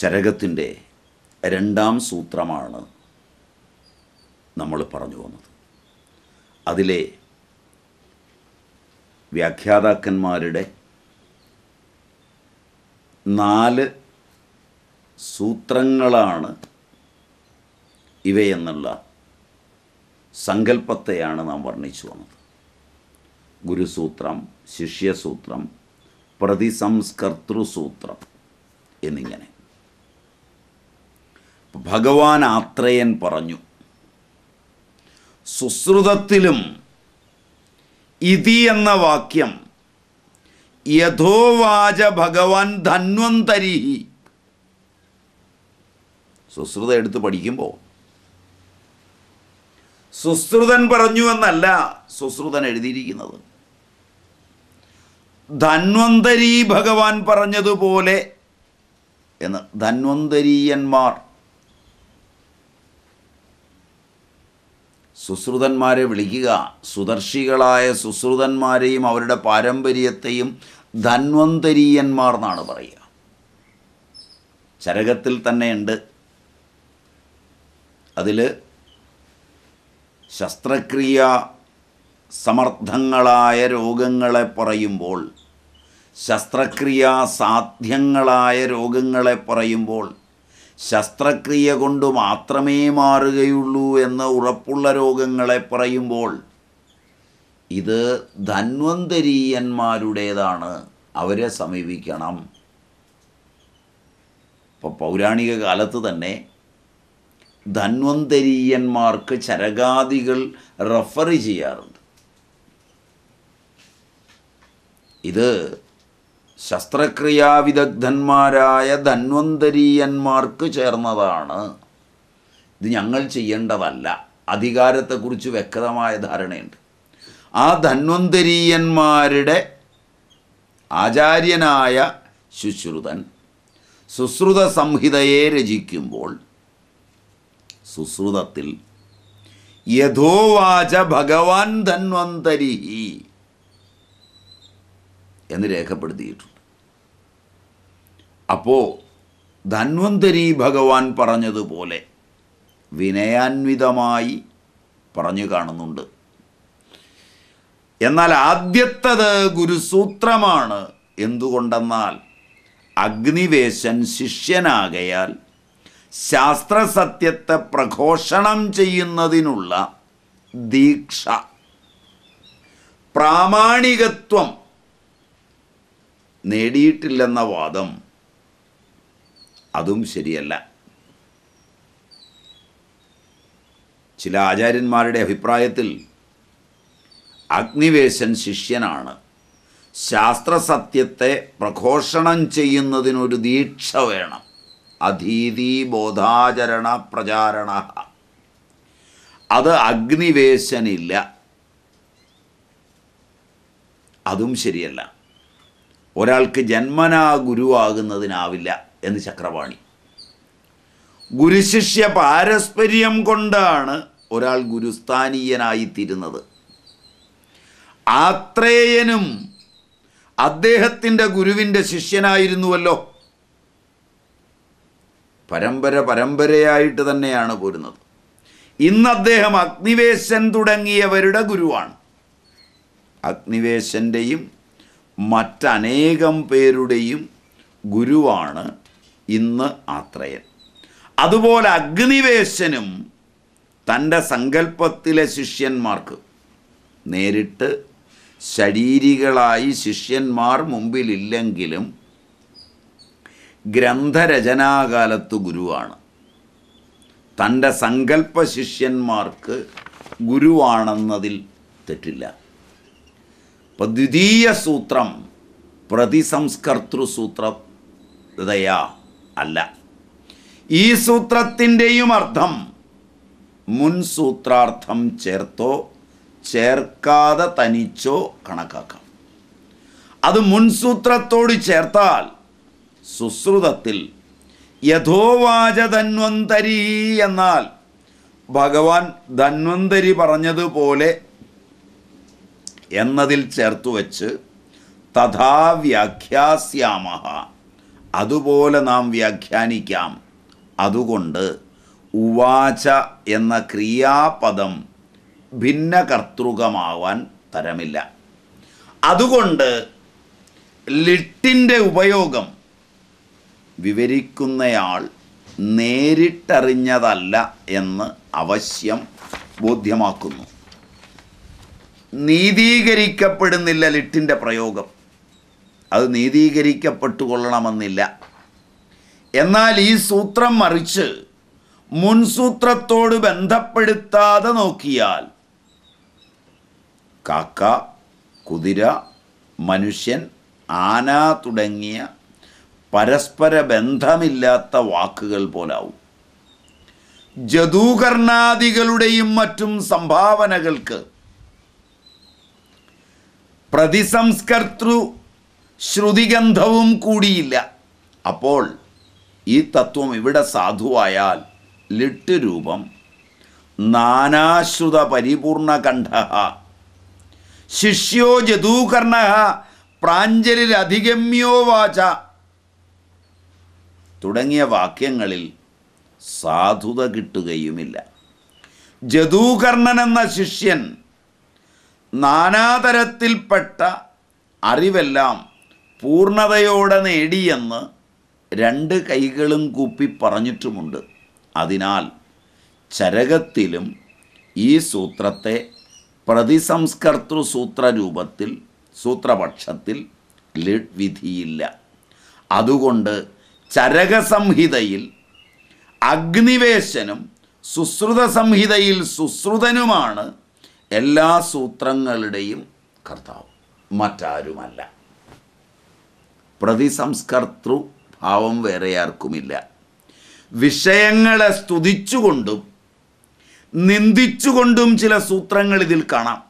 ചരകത്തിൻ്റെ രണ്ടാം സൂത്രമാണ് നമ്മൾ പറഞ്ഞു വന്നത് അതിലെ വ്യാഖ്യാതാക്കന്മാരുടെ നാല് സൂത്രങ്ങളാണ് ഇവയെന്നുള്ള സങ്കല്പത്തെയാണ് നാം വർണ്ണിച്ചു വന്നത് ഗുരുസൂത്രം ശിഷ്യസൂത്രം പ്രതിസംസ്കർത്തൃസൂത്രം എന്നിങ്ങനെ ഭഗവാൻ ആത്രേയൻ പറഞ്ഞു സുശ്രുതത്തിലും ഇതി എന്ന വാക്യം യഥോവാച ഭഗവാൻ ധന്വന്തരിഹി സുശ്രുത എടുത്ത് പഠിക്കുമ്പോൾ സുശ്രുതൻ പറഞ്ഞു എന്നല്ല സുശ്രുതൻ എഴുതിയിരിക്കുന്നത് ധന്വന്തരി ഭഗവാൻ പറഞ്ഞതുപോലെ എന്ന് ധന്വന്തരീയന്മാർ സുശ്രുതന്മാരെ വിളിക്കുക സുദർശികളായ സുശ്രുതന്മാരെയും അവരുടെ പാരമ്പര്യത്തെയും ധന്വന്തരീയന്മാർ എന്നാണ് പറയുക ചരകത്തിൽ തന്നെയുണ്ട് അതിൽ ശസ്ത്രക്രിയ സമർത്ഥങ്ങളായ രോഗങ്ങളെ പറയുമ്പോൾ ശസ്ത്രക്രിയാ സാധ്യങ്ങളായ രോഗങ്ങളെ പറയുമ്പോൾ ശസ്ത്രക്രിയ കൊണ്ട് മാത്രമേ മാറുകയുള്ളൂ എന്ന് ഉറപ്പുള്ള രോഗങ്ങളെ പറയുമ്പോൾ ഇത് ധന്വന്തരീയന്മാരുടേതാണ് അവരെ സമീപിക്കണം ഇപ്പോൾ പൗരാണിക കാലത്ത് തന്നെ ധന്വന്തരീയന്മാർക്ക് ചരകാദികൾ റഫർ ചെയ്യാറുണ്ട് ഇത് ശസ്ത്രക്രിയാവിദഗ്ധന്മാരായ ധന്വന്തരീയന്മാർക്ക് ചേർന്നതാണ് ഇത് ഞങ്ങൾ ചെയ്യേണ്ടതല്ല അധികാരത്തെക്കുറിച്ച് വ്യക്തമായ ധാരണയുണ്ട് ആ ധന്വന്തരീയന്മാരുടെ ആചാര്യനായ ശുശ്രുതൻ സുശ്രുത സംഹിതയെ രചിക്കുമ്പോൾ സുശ്രുതത്തിൽ യഥോവാച ഭഗവാൻ ധന്വന്തരിഹി എന്ന് രേഖപ്പെടുത്തിയിട്ടുണ്ട് അപ്പോൾ ധന്വന്തരി ഭഗവാൻ പറഞ്ഞതുപോലെ വിനയാന്വിതമായി പറഞ്ഞു കാണുന്നുണ്ട് എന്നാൽ ആദ്യത്തത് ഗുരുസൂത്രമാണ് എന്തുകൊണ്ടെന്നാൽ അഗ്നിവേശൻ ശിഷ്യനാകയാൽ ശാസ്ത്രസത്യത്തെ പ്രഘോഷണം ചെയ്യുന്നതിനുള്ള ദീക്ഷ പ്രാമാണികത്വം നേടിയിട്ടില്ലെന്ന വാദം അതും ശരിയല്ല ചില ആചാര്യന്മാരുടെ അഭിപ്രായത്തിൽ അഗ്നിവേശൻ ശിഷ്യനാണ് ശാസ്ത്രസത്യത്തെ പ്രഘോഷണം ചെയ്യുന്നതിനൊരു ദീക്ഷ വേണം അതീതി ബോധാചരണ പ്രചാരണ അത് അഗ്നിവേശനില്ല അതും ശരിയല്ല ഒരാൾക്ക് ജന്മനാ ഗുരുവാകുന്നതിനാവില്ല എന്ന് ചക്രവാണി ഗുരുശിഷ്യ പാരസ്പര്യം കൊണ്ടാണ് ഒരാൾ ഗുരുസ്ഥാനീയനായിത്തീരുന്നത് ആത്രേയനും അദ്ദേഹത്തിൻ്റെ ഗുരുവിൻ്റെ ശിഷ്യനായിരുന്നുവല്ലോ പരമ്പര പരമ്പരയായിട്ട് തന്നെയാണ് പോരുന്നത് ഇന്ന് അദ്ദേഹം അഗ്നിവേശൻ തുടങ്ങിയവരുടെ ഗുരുവാണ് അഗ്നിവേശൻ്റെയും മറ്റനേകം പേരുടെയും ഗുരുവാണ് ഇന്ന് ആത്രയൻ അതുപോലെ അഗ്നിവേശനും തൻ്റെ സങ്കല്പത്തിലെ ശിഷ്യന്മാർക്ക് നേരിട്ട് ശരീരികളായി ശിഷ്യന്മാർ മുമ്പിലില്ലെങ്കിലും ഗ്രന്ഥരചനാകാലത്ത് ഗുരുവാണ് തൻ്റെ സങ്കല്പ ശിഷ്യന്മാർക്ക് ഗുരുവാണെന്നതിൽ തെറ്റില്ല അപ്പം ദ്വിതീയ സൂത്രം പ്രതിസംസ്കർത്തൃസൂത്രതയാ അല്ല ഈ സൂത്രത്തിൻ്റെയും അർത്ഥം മുൻ സൂത്രാർത്ഥം ചേർത്തോ ചേർക്കാതെ തനിച്ചോ കണക്കാക്കാം അത് മുൻസൂത്രത്തോട് ചേർത്താൽ സുശ്രുതത്തിൽ യഥോവാച ധന്വന്തരി എന്നാൽ ഭഗവാൻ ധന്വന്തരി പറഞ്ഞതുപോലെ എന്നതിൽ ചേർത്തു വച്ച് തഥാവ്യാഖ്യാസ്യാമഹ അതുപോലെ നാം വ്യാഖ്യാനിക്കാം അതുകൊണ്ട് ഉവാച എന്ന ക്രിയാപദം ഭിന്ന കർത്തൃകമാവാൻ തരമില്ല അതുകൊണ്ട് ലിട്ടിൻ്റെ ഉപയോഗം വിവരിക്കുന്നയാൾ നേരിട്ടറിഞ്ഞതല്ല എന്ന് അവശ്യം ബോധ്യമാക്കുന്നു നീതീകരിക്കപ്പെടുന്നില്ല ലിട്ടിൻ്റെ പ്രയോഗം അത് നീതീകരിക്കപ്പെട്ടു കൊള്ളണമെന്നില്ല എന്നാൽ ഈ സൂത്രം മറിച്ച് മുൻസൂത്രത്തോട് ബന്ധപ്പെടുത്താതെ നോക്കിയാൽ കാക്ക കുതിര മനുഷ്യൻ ആന തുടങ്ങിയ പരസ്പര ബന്ധമില്ലാത്ത വാക്കുകൾ പോലാവും ജദൂകർണാദികളുടെയും മറ്റും സംഭാവനകൾക്ക് പ്രതിസംസ്കർത്തൃ ശ്രുതിഗന്ധവും കൂടിയില്ല അപ്പോൾ ഈ തത്വം ഇവിടെ സാധുവായാൽ ലിട്ട് രൂപം നാനാശ്രുത പരിപൂർണ കണ്ഠ ശിഷ്യോ ജതൂകർണ പ്രാഞ്ജലിലധിഗമ്യോ വാച തുടങ്ങിയ വാക്യങ്ങളിൽ സാധുത കിട്ടുകയുമില്ല ജതൂകർണൻ എന്ന ശിഷ്യൻ നാനാതരത്തിൽപ്പെട്ട അറിവെല്ലാം പൂർണ്ണതയോടെ നേടിയെന്ന് രണ്ട് കൈകളും കൂപ്പി പറഞ്ഞിട്ടുമുണ്ട് അതിനാൽ ചരകത്തിലും ഈ സൂത്രത്തെ പ്രതിസംസ്കർത്തൃ സൂത്രരൂപത്തിൽ സൂത്രപക്ഷത്തിൽ ലിഡ് വിധിയില്ല അതുകൊണ്ട് സംഹിതയിൽ അഗ്നിവേശനും സുശ്രുത സംഹിതയിൽ സുശ്രുതനുമാണ് എല്ലാ സൂത്രങ്ങളുടെയും കർത്താവ് മറ്റാരുമല്ല പ്രതിസംസ്കർത്തൃ ഭാവം വേറെ ആർക്കുമില്ല വിഷയങ്ങളെ സ്തുതിച്ചുകൊണ്ടും നിന്ദിച്ചുകൊണ്ടും ചില സൂത്രങ്ങൾ ഇതിൽ കാണാം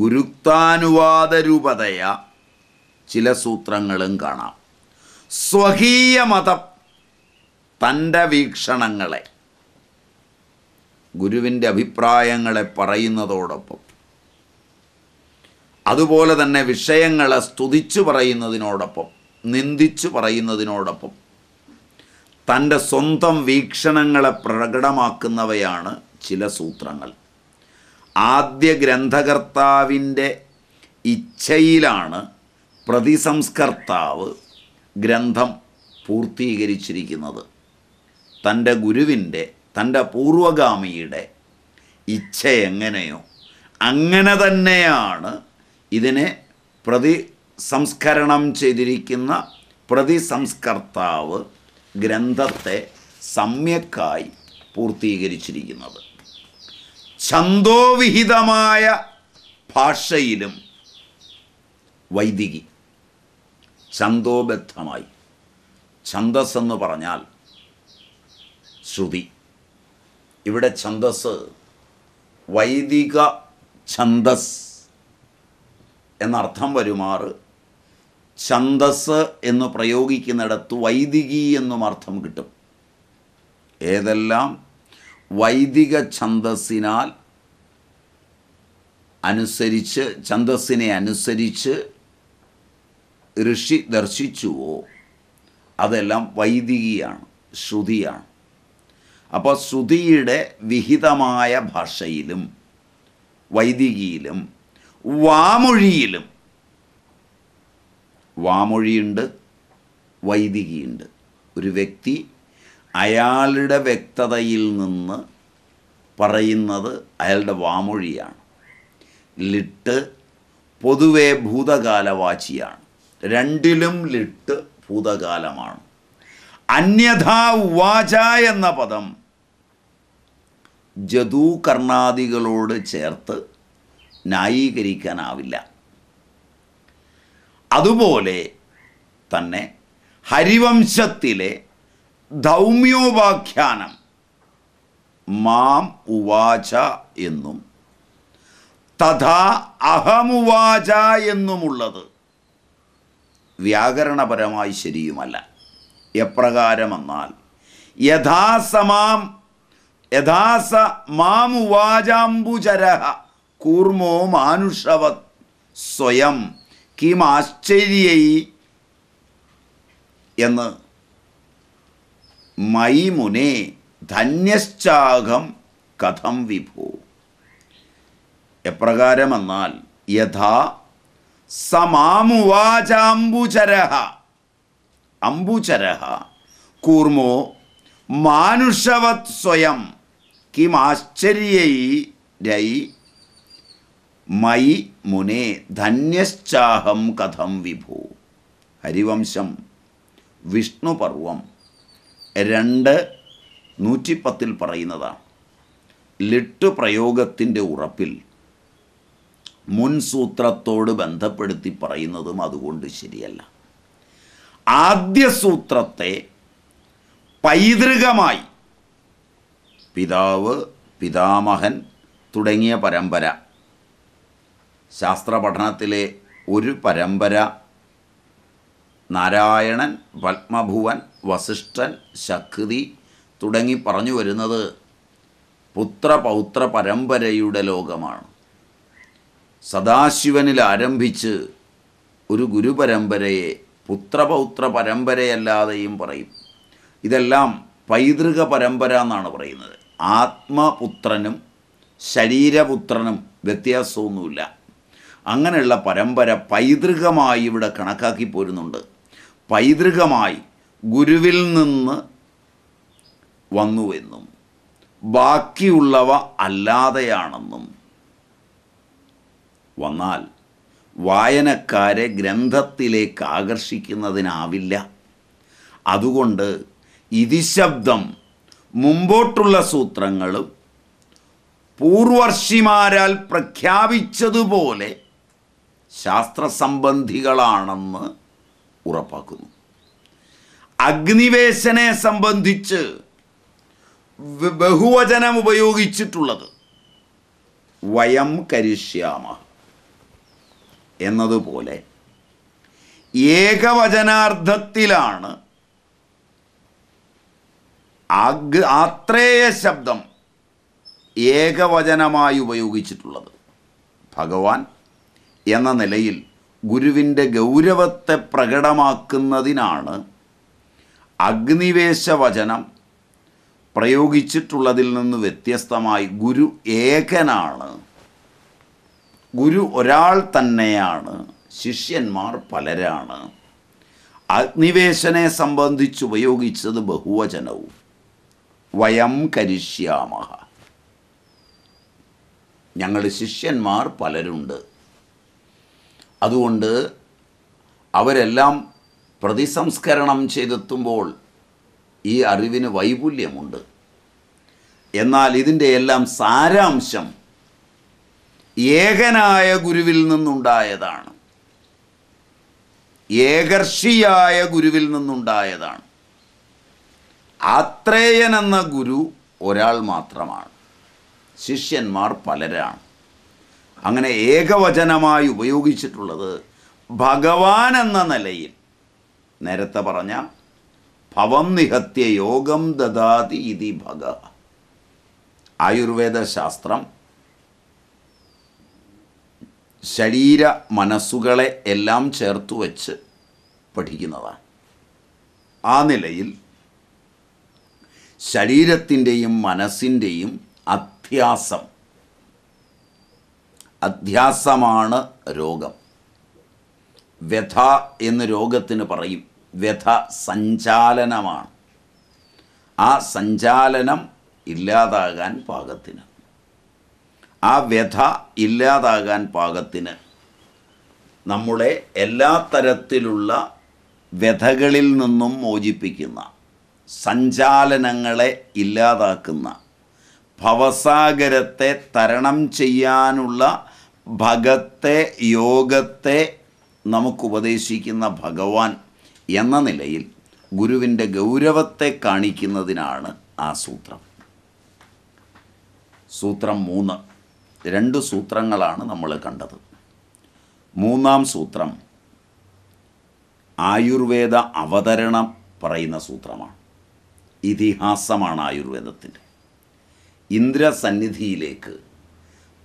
ഗുരുക്താനുവാദ രൂപതയ ചില സൂത്രങ്ങളും കാണാം സ്വകീയ മതം തൻ്റെ വീക്ഷണങ്ങളെ ഗുരുവിൻ്റെ അഭിപ്രായങ്ങളെ പറയുന്നതോടൊപ്പം അതുപോലെ തന്നെ വിഷയങ്ങളെ സ്തുതിച്ചു പറയുന്നതിനോടൊപ്പം നിന്ദിച്ചു പറയുന്നതിനോടൊപ്പം തൻ്റെ സ്വന്തം വീക്ഷണങ്ങളെ പ്രകടമാക്കുന്നവയാണ് ചില സൂത്രങ്ങൾ ആദ്യ ഗ്രന്ഥകർത്താവിൻ്റെ ഇച്ഛയിലാണ് പ്രതിസംസ്കർത്താവ് ഗ്രന്ഥം പൂർത്തീകരിച്ചിരിക്കുന്നത് തൻ്റെ ഗുരുവിൻ്റെ തൻ്റെ പൂർവഗാമിയുടെ ഇച്ഛ എങ്ങനെയോ അങ്ങനെ തന്നെയാണ് ഇതിനെ പ്രതി സംസ്കരണം ചെയ്തിരിക്കുന്ന പ്രതിസംസ്കർത്താവ് ഗ്രന്ഥത്തെ സമ്യക്കായി പൂർത്തീകരിച്ചിരിക്കുന്നത് ഛന്തോവിഹിതമായ ഭാഷയിലും വൈദികി ഛന്തോബദ്ധമായി ഛന്തസ് എന്ന് പറഞ്ഞാൽ ശ്രുതി ഇവിടെ ഛന്തസ് വൈദിക ഛന്തസ് എന്നർത്ഥം വരുമാറ് ഛന്തസ് എന്ന് പ്രയോഗിക്കുന്നിടത്ത് വൈദികി എന്നും അർത്ഥം കിട്ടും ഏതെല്ലാം വൈദിക ഛന്തസ്സിനാൽ അനുസരിച്ച് ഛന്തസ്സിനെ അനുസരിച്ച് ഋഷി ദർശിച്ചുവോ അതെല്ലാം വൈദികിയാണ് ശ്രുതിയാണ് അപ്പോൾ ശ്രുതിയുടെ വിഹിതമായ ഭാഷയിലും വൈദികിയിലും വാമൊഴിയിലും വാമൊഴിയുണ്ട് വൈദികിയുണ്ട് ഒരു വ്യക്തി അയാളുടെ വ്യക്തതയിൽ നിന്ന് പറയുന്നത് അയാളുടെ വാമൊഴിയാണ് ലിട്ട് പൊതുവെ വാചിയാണ് രണ്ടിലും ലിട്ട് ഭൂതകാലമാണ് അന്യഥാ വാച എന്ന പദം ജതൂകർണാദികളോട് ചേർത്ത് ന്യായീകരിക്കാനാവില്ല അതുപോലെ തന്നെ ഹരിവംശത്തിലെ ധൗമ്യോപാഖ്യാനം മാം ഉവാച എന്നും തഥാ അഹമുവാച എന്നുമുള്ളത് വ്യാകരണപരമായി ശരിയുമല്ല എപ്രകാരമെന്നാൽ യഥാസമാം യഥാസ മാമുവാചാംബുചരഹ കൂർമോ മാനുഷവ സ്വയം കിം ആശ്ചര്യ എന്ന് മൈ മുനെ ധന്യശ്ചാകം കഥം വിഭോ എപ്രകാരമെന്നാൽ യഥാ സമാമുവാചാംബുചര അംബുചര കൂർമോ മാനുഷവത് സ്വയം കിം രൈ മയി മുനെ ധന്യശ്ചാഹം കഥം വിഭു ഹരിവംശം വിഷ്ണുപർവം രണ്ട് നൂറ്റിപ്പത്തിൽ പറയുന്നതാണ് ലിട്ടു പ്രയോഗത്തിൻ്റെ ഉറപ്പിൽ മുൻസൂത്രത്തോട് ബന്ധപ്പെടുത്തി പറയുന്നതും അതുകൊണ്ട് ശരിയല്ല ആദ്യ സൂത്രത്തെ പൈതൃകമായി പിതാവ് പിതാമഹൻ തുടങ്ങിയ പരമ്പര ശാസ്ത്ര പഠനത്തിലെ ഒരു പരമ്പര നാരായണൻ പത്മഭുവൻ വസിഷ്ഠൻ ശക്തി തുടങ്ങി പറഞ്ഞു വരുന്നത് പുത്രപൗത്ര പരമ്പരയുടെ ലോകമാണ് സദാശിവനിൽ ആരംഭിച്ച് ഒരു ഗുരുപരമ്പരയെ പുത്രപൗത്ര പരമ്പരയല്ലാതെയും പറയും ഇതെല്ലാം പൈതൃക പരമ്പര എന്നാണ് പറയുന്നത് ആത്മപുത്രനും ശരീരപുത്രനും വ്യത്യാസമൊന്നുമില്ല അങ്ങനെയുള്ള പരമ്പര പൈതൃകമായി ഇവിടെ കണക്കാക്കി പോരുന്നുണ്ട് പൈതൃകമായി ഗുരുവിൽ നിന്ന് വന്നുവെന്നും ബാക്കിയുള്ളവ അല്ലാതെയാണെന്നും വന്നാൽ വായനക്കാരെ ഗ്രന്ഥത്തിലേക്ക് ആകർഷിക്കുന്നതിനാവില്ല അതുകൊണ്ട് ഇതിശബ്ദം മുമ്പോട്ടുള്ള സൂത്രങ്ങളും പൂർവർഷിമാരാൽ പ്രഖ്യാപിച്ചതുപോലെ ശാസ്ത്രസംബന്ധികളാണെന്ന് ഉറപ്പാക്കുന്നു അഗ്നിവേശനെ സംബന്ധിച്ച് ബഹുവചനം ഉപയോഗിച്ചിട്ടുള്ളത് വയം കരിഷ്യാമ എന്നതുപോലെ ഏകവചനാർത്ഥത്തിലാണ് അഗ് ആത്രേയ ശബ്ദം ഏകവചനമായി ഉപയോഗിച്ചിട്ടുള്ളത് ഭഗവാൻ എന്ന നിലയിൽ ഗുരുവിൻ്റെ ഗൗരവത്തെ പ്രകടമാക്കുന്നതിനാണ് അഗ്നിവേശ വചനം പ്രയോഗിച്ചിട്ടുള്ളതിൽ നിന്ന് വ്യത്യസ്തമായി ഗുരു ഏകനാണ് ഗുരു ഒരാൾ തന്നെയാണ് ശിഷ്യന്മാർ പലരാണ് അഗ്നിവേശനെ സംബന്ധിച്ച് ഉപയോഗിച്ചത് ബഹുവചനവും വയം കരിഷ്യാമഹ ഞങ്ങൾ ശിഷ്യന്മാർ പലരുണ്ട് അതുകൊണ്ട് അവരെല്ലാം പ്രതിസംസ്കരണം ചെയ്തെത്തുമ്പോൾ ഈ അറിവിന് വൈപുല്യമുണ്ട് എന്നാൽ ഇതിൻ്റെ എല്ലാം സാരാംശം ഏകനായ ഗുരുവിൽ നിന്നുണ്ടായതാണ് ഏകർഷിയായ ഗുരുവിൽ നിന്നുണ്ടായതാണ് ആത്രേയൻ എന്ന ഗുരു ഒരാൾ മാത്രമാണ് ശിഷ്യന്മാർ പലരാണ് അങ്ങനെ ഏകവചനമായി ഉപയോഗിച്ചിട്ടുള്ളത് ഭഗവാൻ എന്ന നിലയിൽ നേരത്തെ പറഞ്ഞ ഭവം നിഹത്യ യോഗം ദദാതി ഇതി ഭഗ ആയുർവേദ ശാസ്ത്രം ശരീര മനസ്സുകളെ എല്ലാം ചേർത്ത് വച്ച് പഠിക്കുന്നതാണ് ആ നിലയിൽ ശരീരത്തിൻ്റെയും മനസ്സിൻ്റെയും അത്യാസം അധ്യാസമാണ് രോഗം വ്യഥ എന്ന് രോഗത്തിന് പറയും വ്യഥ സഞ്ചാലനമാണ് ആ സഞ്ചാലനം ഇല്ലാതാകാൻ പാകത്തിന് ആ വ്യഥ ഇല്ലാതാകാൻ പാകത്തിന് നമ്മുടെ എല്ലാ തരത്തിലുള്ള വ്യഥകളിൽ നിന്നും മോചിപ്പിക്കുന്ന സഞ്ചാലനങ്ങളെ ഇല്ലാതാക്കുന്ന ഭവസാഗരത്തെ തരണം ചെയ്യാനുള്ള ഭഗത്തെ യോഗത്തെ ഉപദേശിക്കുന്ന ഭഗവാൻ എന്ന നിലയിൽ ഗുരുവിൻ്റെ ഗൗരവത്തെ കാണിക്കുന്നതിനാണ് ആ സൂത്രം സൂത്രം മൂന്ന് രണ്ട് സൂത്രങ്ങളാണ് നമ്മൾ കണ്ടത് മൂന്നാം സൂത്രം ആയുർവേദ അവതരണം പറയുന്ന സൂത്രമാണ് ഇതിഹാസമാണ് ആയുർവേദത്തിൻ്റെ ഇന്ദ്രസന്നിധിയിലേക്ക്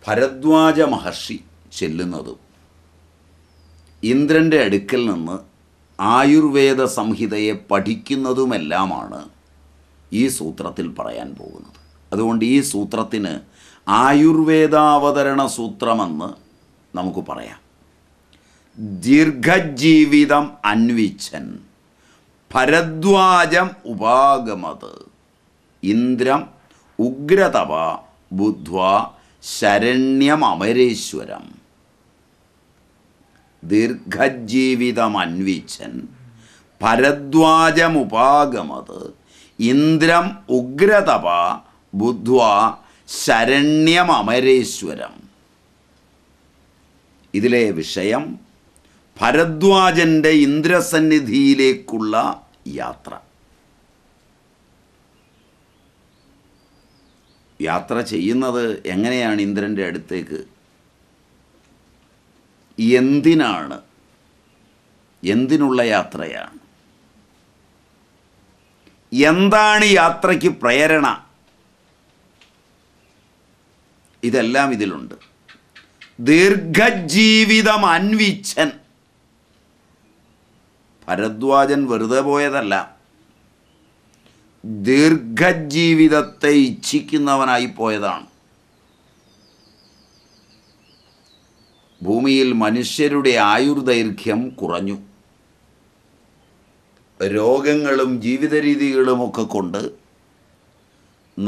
ഭരദ്വാജ മഹർഷി ചെല്ലുന്നത് ഇന്ദ്രൻ്റെ അടുക്കൽ നിന്ന് ആയുർവേദ സംഹിതയെ പഠിക്കുന്നതുമെല്ലാമാണ് ഈ സൂത്രത്തിൽ പറയാൻ പോകുന്നത് അതുകൊണ്ട് ഈ സൂത്രത്തിന് ആയുർവേദാവതരണ സൂത്രമെന്ന് നമുക്ക് പറയാം ദീർഘജീവിതം അന്വിച്ചൻ ഭരദ്വാജം ഉപാഗമത് ഇന്ദ്രം ഉഗ്രതവ ബുദ്ധ്വാ ശരണ്യമപരേശ്വരം ദീർഘജീവിതമന്വിച്ചൻ ഭരദ്വാജമുപാഗമത് ഇന്ദ്രം ഉഗ്രതപ ബുദ്ധ്വ ശരണ്യമമരേശ്വരം ഇതിലെ വിഷയം ഭരദ്വാജൻ്റെ ഇന്ദ്രസന്നിധിയിലേക്കുള്ള യാത്ര യാത്ര ചെയ്യുന്നത് എങ്ങനെയാണ് ഇന്ദ്രൻ്റെ അടുത്തേക്ക് എന്തിനാണ് എന്തിനുള്ള യാത്രയാണ് എന്താണ് യാത്രയ്ക്ക് പ്രേരണ ഇതെല്ലാം ഇതിലുണ്ട് ദീർഘജീവിതം അന്വിച്ചൻ ഭരദ്വാജൻ വെറുതെ പോയതല്ല ദീർഘജീവിതത്തെ ഇച്ഛിക്കുന്നവനായി പോയതാണ് ഭൂമിയിൽ മനുഷ്യരുടെ ആയുർദൈർഘ്യം കുറഞ്ഞു രോഗങ്ങളും ജീവിത രീതികളുമൊക്കെ കൊണ്ട്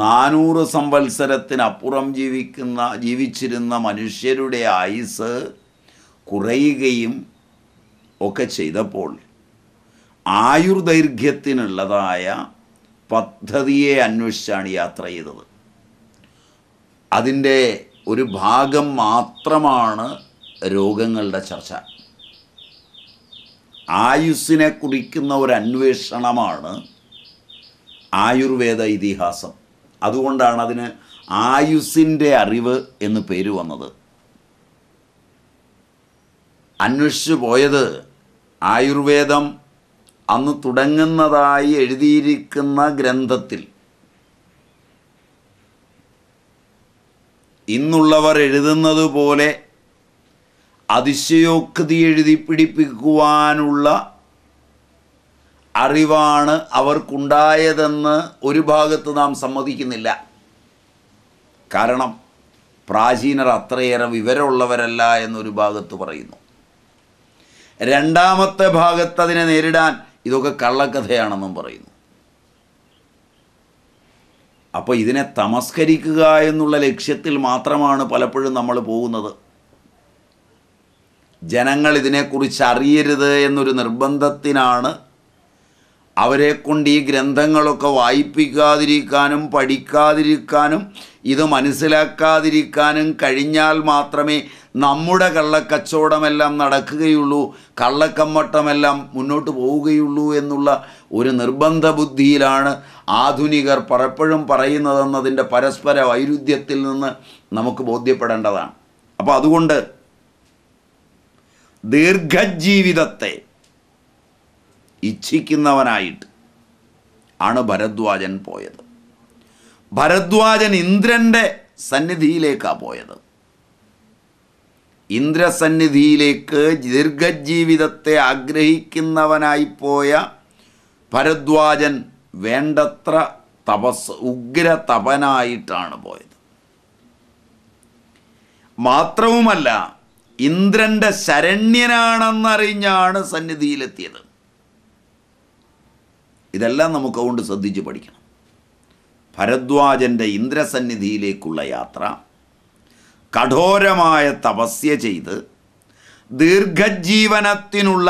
നാനൂറ് സംവത്സരത്തിനപ്പുറം ജീവിക്കുന്ന ജീവിച്ചിരുന്ന മനുഷ്യരുടെ ആയുസ് കുറയുകയും ഒക്കെ ചെയ്തപ്പോൾ ആയുർദൈർഘ്യത്തിനുള്ളതായ പദ്ധതിയെ അന്വേഷിച്ചാണ് യാത്ര ചെയ്തത് അതിൻ്റെ ഒരു ഭാഗം മാത്രമാണ് രോഗങ്ങളുടെ ചർച്ച ആയുസ്സിനെ കുറിക്കുന്ന ഒരു അന്വേഷണമാണ് ആയുർവേദ ഇതിഹാസം അതുകൊണ്ടാണ് അതിന് ആയുസ്സിൻ്റെ അറിവ് എന്ന് പേര് വന്നത് അന്വേഷിച്ചു പോയത് ആയുർവേദം അന്ന് തുടങ്ങുന്നതായി എഴുതിയിരിക്കുന്ന ഗ്രന്ഥത്തിൽ ഇന്നുള്ളവർ എഴുതുന്നത് പോലെ അതിശയോക്തി എഴുതി പിടിപ്പിക്കുവാനുള്ള അറിവാണ് അവർക്കുണ്ടായതെന്ന് ഒരു ഭാഗത്ത് നാം സമ്മതിക്കുന്നില്ല കാരണം പ്രാചീനർ അത്രയേറെ വിവരമുള്ളവരല്ല എന്നൊരു ഭാഗത്ത് പറയുന്നു രണ്ടാമത്തെ ഭാഗത്ത് അതിനെ നേരിടാൻ ഇതൊക്കെ കള്ളക്കഥയാണെന്നും പറയുന്നു അപ്പോൾ ഇതിനെ തമസ്കരിക്കുക എന്നുള്ള ലക്ഷ്യത്തിൽ മാത്രമാണ് പലപ്പോഴും നമ്മൾ പോകുന്നത് ജനങ്ങൾ ഇതിനെക്കുറിച്ച് അറിയരുത് എന്നൊരു നിർബന്ധത്തിനാണ് അവരെ കൊണ്ട് ഈ ഗ്രന്ഥങ്ങളൊക്കെ വായിപ്പിക്കാതിരിക്കാനും പഠിക്കാതിരിക്കാനും ഇത് മനസ്സിലാക്കാതിരിക്കാനും കഴിഞ്ഞാൽ മാത്രമേ നമ്മുടെ കള്ളക്കച്ചവടമെല്ലാം നടക്കുകയുള്ളൂ കള്ളക്കമ്മട്ടമെല്ലാം മുന്നോട്ട് പോവുകയുള്ളൂ എന്നുള്ള ഒരു നിർബന്ധ ബുദ്ധിയിലാണ് ആധുനികർ പലപ്പോഴും പറയുന്നതെന്നതിൻ്റെ പരസ്പര വൈരുദ്ധ്യത്തിൽ നിന്ന് നമുക്ക് ബോധ്യപ്പെടേണ്ടതാണ് അപ്പോൾ അതുകൊണ്ട് ദീർഘജീവിതത്തെ ഇച്ഛിക്കുന്നവനായിട്ട് ആണ് ഭരദ്വാജൻ പോയത് ഭരദ്വാജൻ ഇന്ദ്രൻ്റെ സന്നിധിയിലേക്കാണ് പോയത് ഇന്ദ്രസന്നിധിയിലേക്ക് ദീർഘജീവിതത്തെ ആഗ്രഹിക്കുന്നവനായി പോയ ഭരദ്വാജൻ വേണ്ടത്ര തപസ് ഉഗ്ര തപനായിട്ടാണ് പോയത് മാത്രവുമല്ല ഇന്ദ്രൻ്റെ ശരണ്യനാണെന്നറിഞ്ഞാണ് സന്നിധിയിലെത്തിയത് ഇതെല്ലാം നമുക്ക് അതുകൊണ്ട് ശ്രദ്ധിച്ച് പഠിക്കണം ഭരദ്വാജൻ്റെ ഇന്ദ്രസന്നിധിയിലേക്കുള്ള യാത്ര കഠോരമായ തപസ്യ ചെയ്ത് ദീർഘജീവനത്തിനുള്ള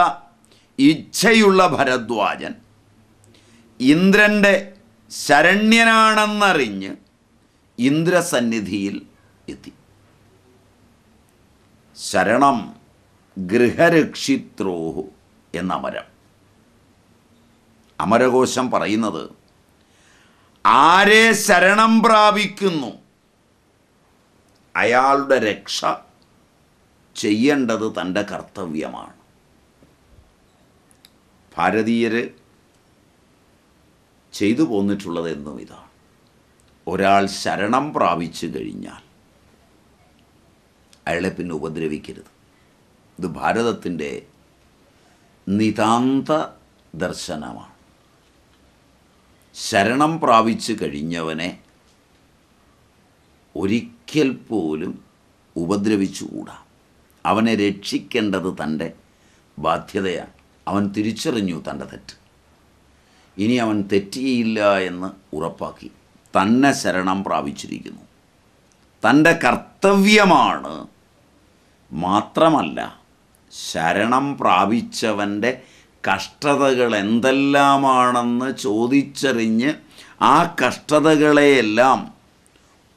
ഇച്ഛയുള്ള ഭരദ്വാജൻ ഇന്ദ്രൻ്റെ ശരണ്യനാണെന്നറിഞ്ഞ് ഇന്ദ്രസന്നിധിയിൽ എത്തി ശരണം ഗൃഹരക്ഷിത്രോഹു എന്ന മരം അമരകോശം പറയുന്നത് ആരെ ശരണം പ്രാപിക്കുന്നു അയാളുടെ രക്ഷ ചെയ്യേണ്ടത് തൻ്റെ കർത്തവ്യമാണ് ഭാരതീയര് ചെയ്തു പോന്നിട്ടുള്ളത് എന്നും ഇതാണ് ഒരാൾ ശരണം പ്രാപിച്ചു കഴിഞ്ഞാൽ അയാളെ പിന്നെ ഉപദ്രവിക്കരുത് ഇത് ഭാരതത്തിൻ്റെ നിതാന്ത ദർശനമാണ് ശരണം പ്രാപിച്ചു കഴിഞ്ഞവനെ ഒരിക്കൽ പോലും ഉപദ്രവിച്ചുകൂടാ അവനെ രക്ഷിക്കേണ്ടത് തൻ്റെ ബാധ്യതയാണ് അവൻ തിരിച്ചറിഞ്ഞു തൻ്റെ തെറ്റ് ഇനി അവൻ തെറ്റിയില്ല എന്ന് ഉറപ്പാക്കി തന്നെ ശരണം പ്രാപിച്ചിരിക്കുന്നു തൻ്റെ കർത്തവ്യമാണ് മാത്രമല്ല ശരണം പ്രാപിച്ചവൻ്റെ കഷ്ടതകൾ എന്തെല്ലാമാണെന്ന് ചോദിച്ചറിഞ്ഞ് ആ കഷ്ടതകളെയെല്ലാം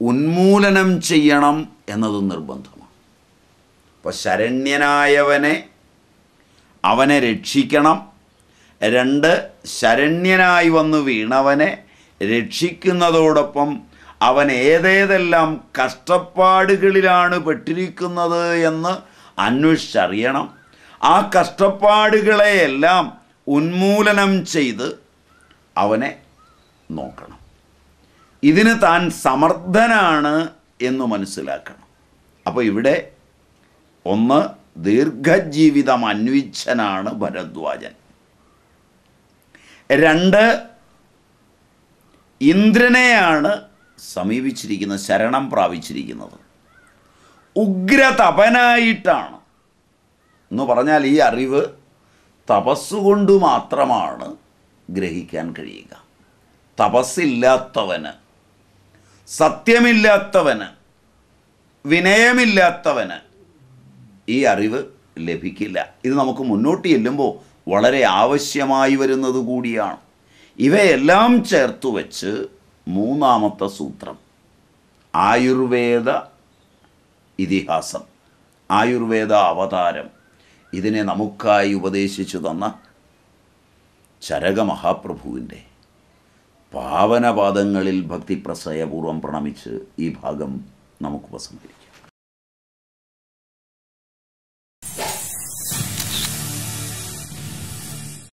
ഉന്മൂലനം ചെയ്യണം എന്നത് നിർബന്ധമാണ് അപ്പോൾ ശരണ്യനായവനെ അവനെ രക്ഷിക്കണം രണ്ട് ശരണ്യനായി വന്നു വീണവനെ രക്ഷിക്കുന്നതോടൊപ്പം അവൻ ഏതേതെല്ലാം കഷ്ടപ്പാടുകളിലാണ് പെട്ടിരിക്കുന്നത് എന്ന് അന്വേഷിച്ചറിയണം ആ കഷ്ടപ്പാടുകളെയെല്ലാം ഉന്മൂലനം ചെയ്ത് അവനെ നോക്കണം ഇതിന് താൻ സമർത്ഥനാണ് എന്ന് മനസ്സിലാക്കണം അപ്പോൾ ഇവിടെ ഒന്ന് ദീർഘജീവിതം അന്വിച്ഛനാണ് ഭരദ്വാജൻ രണ്ട് ഇന്ദ്രനെയാണ് സമീപിച്ചിരിക്കുന്നത് ശരണം പ്രാപിച്ചിരിക്കുന്നത് ഉഗ്രതപനായിട്ടാണ് എന്ന് പറഞ്ഞാൽ ഈ അറിവ് തപസ്സുകൊണ്ട് മാത്രമാണ് ഗ്രഹിക്കാൻ കഴിയുക തപസ്സില്ലാത്തവന് സത്യമില്ലാത്തവന് വിനയമില്ലാത്തവന് ഈ അറിവ് ലഭിക്കില്ല ഇത് നമുക്ക് മുന്നോട്ട് ചെല്ലുമ്പോൾ വളരെ ആവശ്യമായി വരുന്നത് കൂടിയാണ് ഇവയെല്ലാം ചേർത്ത് വച്ച് മൂന്നാമത്തെ സൂത്രം ആയുർവേദ ഇതിഹാസം ആയുർവേദ അവതാരം ഇതിനെ നമുക്കായി ഉപദേശിച്ചു തന്ന ചരകമഹാപ്രഭുവിൻ്റെ പാവനപാദങ്ങളിൽ ഭക്തിപ്രസയപൂർവം പ്രണമിച്ച് ഈ ഭാഗം നമുക്ക് ഉപസംഹരിക്കാം